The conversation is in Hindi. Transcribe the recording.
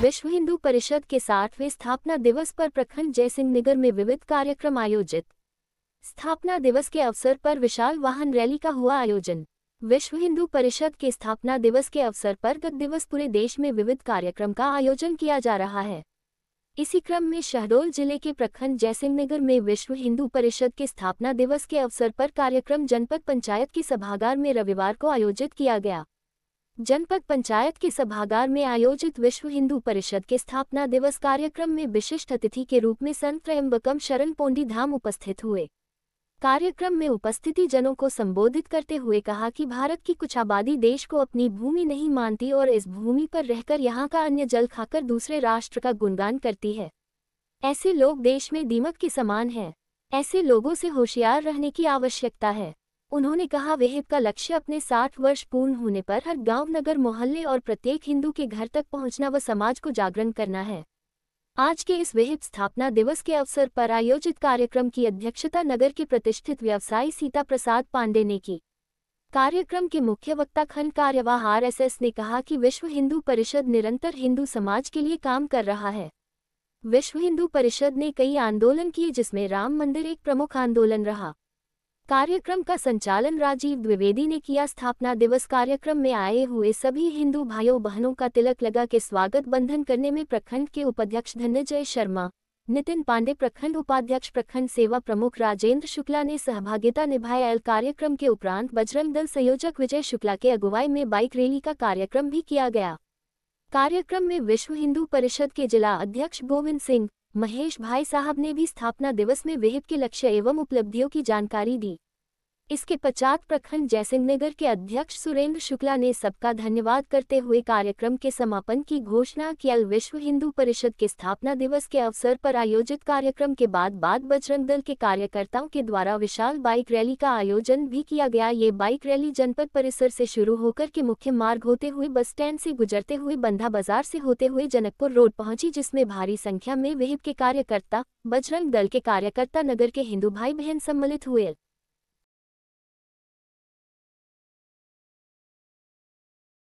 विश्व हिंदू परिषद के साठवें स्थापना दिवस पर प्रखंड जयसिंह नगर में विविध कार्यक्रम आयोजित स्थापना दिवस के अवसर पर विशाल वाहन रैली का हुआ आयोजन विश्व हिंदू परिषद के स्थापना दिवस के अवसर पर गत दिवस पूरे देश में विविध कार्यक्रम का आयोजन किया जा रहा है इसी क्रम में शहडोल जिले के प्रखंड जयसिंह नगर में विश्व हिंदू परिषद के स्थापना दिवस के अवसर पर कार्यक्रम जनपद पंचायत के सभागार में रविवार को आयोजित किया गया जनपद पंचायत के सभागार में आयोजित विश्व हिंदू परिषद के स्थापना दिवस कार्यक्रम में विशिष्ट अतिथि के रूप में संत त्रयम्बकम शरण पोंडी धाम उपस्थित हुए कार्यक्रम में उपस्थिति जनों को संबोधित करते हुए कहा कि भारत की कुछ आबादी देश को अपनी भूमि नहीं मानती और इस भूमि पर रहकर यहाँ का अन्य जल खाकर दूसरे राष्ट्र का गुणगान करती है ऐसे लोग देश में दीमक के समान हैं ऐसे लोगों से होशियार रहने की आवश्यकता है उन्होंने कहा वहब का लक्ष्य अपने साठ वर्ष पूर्ण होने पर हर गांव नगर मोहल्ले और प्रत्येक हिंदू के घर तक पहुंचना व समाज को जागरण करना है आज के इस वहब स्थापना दिवस के अवसर पर आयोजित कार्यक्रम की अध्यक्षता नगर के प्रतिष्ठित व्यवसायी सीता प्रसाद पांडे ने की कार्यक्रम के मुख्य वक्ता खंड कार्यवाह आर ने कहा कि विश्व हिंदू परिषद निरंतर हिंदू समाज के लिए काम कर रहा है विश्व हिंदू परिषद ने कई आंदोलन किए जिसमें राम मंदिर एक प्रमुख आंदोलन रहा कार्यक्रम का संचालन राजीव द्विवेदी ने किया स्थापना दिवस कार्यक्रम में आए हुए सभी हिंदू भाइयों बहनों का तिलक लगा के स्वागत बंधन करने में प्रखंड के उपाध्यक्ष धनंजय शर्मा नितिन पांडे प्रखंड उपाध्यक्ष प्रखंड सेवा प्रमुख राजेंद्र शुक्ला ने सहभागिता निभाया एल कार्यक्रम के उपरांत बजरंग दल संयोजक विजय शुक्ला के अगुवाई में बाइक रैली का कार्यक्रम भी किया गया कार्यक्रम में विश्व हिंदू परिषद के जिला अध्यक्ष गोविंद सिंह महेश भाई साहब ने भी स्थापना दिवस में विहिप के लक्ष्य एवं उपलब्धियों की जानकारी दी इसके पश्चात प्रखंड जयसिंहनगर के अध्यक्ष सुरेंद्र शुक्ला ने सबका धन्यवाद करते हुए कार्यक्रम के समापन की घोषणा अल विश्व हिंदू परिषद के स्थापना दिवस के अवसर पर आयोजित कार्यक्रम के बाद बाद बजरंग दल के कार्यकर्ताओं के द्वारा विशाल बाइक रैली का आयोजन भी किया गया ये बाइक रैली जनपद परिसर से शुरू होकर के मुख्य मार्ग होते हुए बस स्टैंड से गुजरते हुए बंधा बाजार से होते हुए जनकपुर रोड पहुंची जिसमें भारी संख्या में विहिप के कार्यकर्ता बजरंग दल के कार्यकर्ता नगर के हिंदू भाई बहन सम्मिलित हुए